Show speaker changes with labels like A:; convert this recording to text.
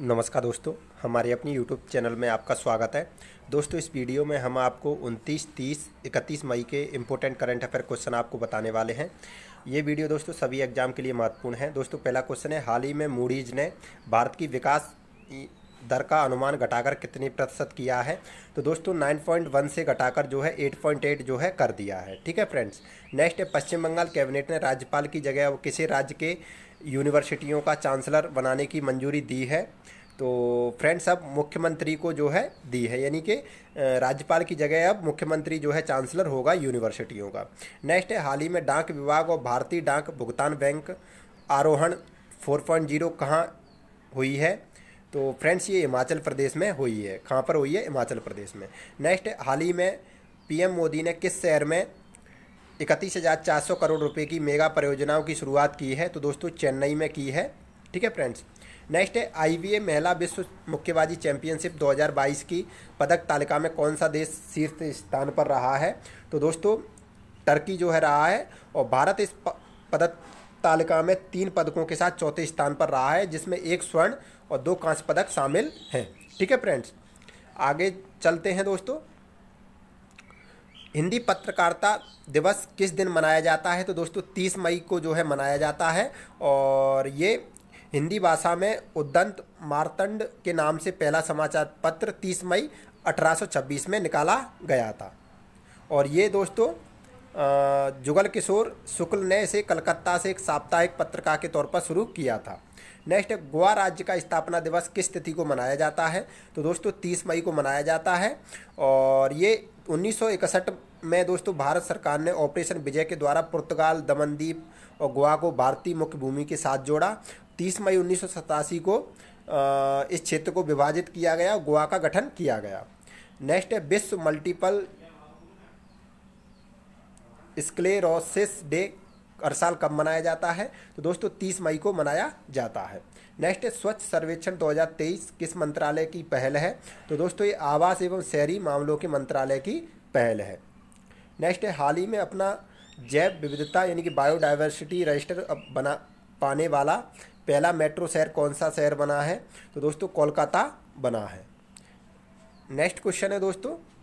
A: नमस्कार दोस्तों हमारे अपनी यूट्यूब चैनल में आपका स्वागत है दोस्तों इस वीडियो में हम आपको 29, 30, 31 मई के इम्पोर्टेंट करंट अफेयर क्वेश्चन आपको बताने वाले हैं ये वीडियो दोस्तों सभी एग्जाम के लिए महत्वपूर्ण है दोस्तों पहला क्वेश्चन है हाल ही में मूडीज ने भारत की विकास दर का अनुमान घटाकर कितनी प्रतिशत किया है तो दोस्तों 9.1 से घटाकर जो है 8.8 जो है कर दिया है ठीक है friends next Paschim Bangal cabinet ने राज्यपाल की जगह किसी राज्य के यूनिवर्सिटियों का चांसलर बनाने की मंजूरी दी है तो फ्रेंड्स अब मुख्यमंत्री को जो है दी है यानी कि राज्यपाल की जगह अब मुख्यमंत्री जो है चांसलर होगा यूनिवर्सिटियों का नेक्स्ट है हाल ही में डाक विभाग और भारतीय डाक भुगतान बैंक आरोहण 4.0 पॉइंट जीरो कहाँ हुई है तो फ्रेंड्स ये हिमाचल प्रदेश में हुई है कहाँ पर हुई है हिमाचल प्रदेश में नेक्स्ट हाल ही में पीएम मोदी ने किस शहर में इकतीस हज़ार चार सौ करोड़ रुपए की मेगा परियोजनाओं की शुरुआत की है तो दोस्तों चेन्नई में की है ठीक है फ्रेंड्स नेक्स्ट है आई महिला विश्व मुक्केबाजी चैंपियनशिप 2022 की पदक तालिका में कौन सा देश शीर्ष स्थान पर रहा है तो दोस्तों टर्की जो है रहा है और भारत इस पदक तालिका में तीन पदकों के साथ चौथे स्थान पर रहा है जिसमें एक स्वर्ण और दो कांस्य पदक शामिल हैं ठीक है फ्रेंड्स आगे चलते हैं दोस्तों हिंदी पत्रकारिता दिवस किस दिन मनाया जाता है तो दोस्तों 30 मई को जो है मनाया जाता है और ये हिंदी भाषा में उदंत मारतंड के नाम से पहला समाचार पत्र 30 मई 1826 में निकाला गया था और ये दोस्तों जुगल किशोर शुक्ल ने इसे कलकत्ता से एक साप्ताहिक पत्रिका के तौर पर शुरू किया था नेक्स्ट गोवा राज्य का स्थापना दिवस किस तिथि को मनाया जाता है तो दोस्तों 30 मई को मनाया जाता है और ये 1961 में दोस्तों भारत सरकार ने ऑपरेशन विजय के द्वारा पुर्तगाल दमनदीप और गोवा को भारतीय मुख्य भूमि के साथ जोड़ा 30 मई उन्नीस को इस क्षेत्र को विभाजित किया गया गोवा का गठन किया गया नेक्स्ट है विश्व मल्टीपल स्क्लेरोसिस डे हर साल कब मनाया जाता है तो दोस्तों 30 मई को मनाया जाता है नेक्स्ट है स्वच्छ सर्वेक्षण 2023 किस मंत्रालय की पहल है तो दोस्तों ये आवास एवं शहरी मामलों के मंत्रालय की पहल है नेक्स्ट है हाल ही में अपना जैव विविधता यानी कि बायोडाइवर्सिटी रजिस्टर बना पाने वाला पहला मेट्रो शहर कौन सा शहर बना है तो दोस्तों कोलकाता बना है नेक्स्ट क्वेश्चन है दोस्तों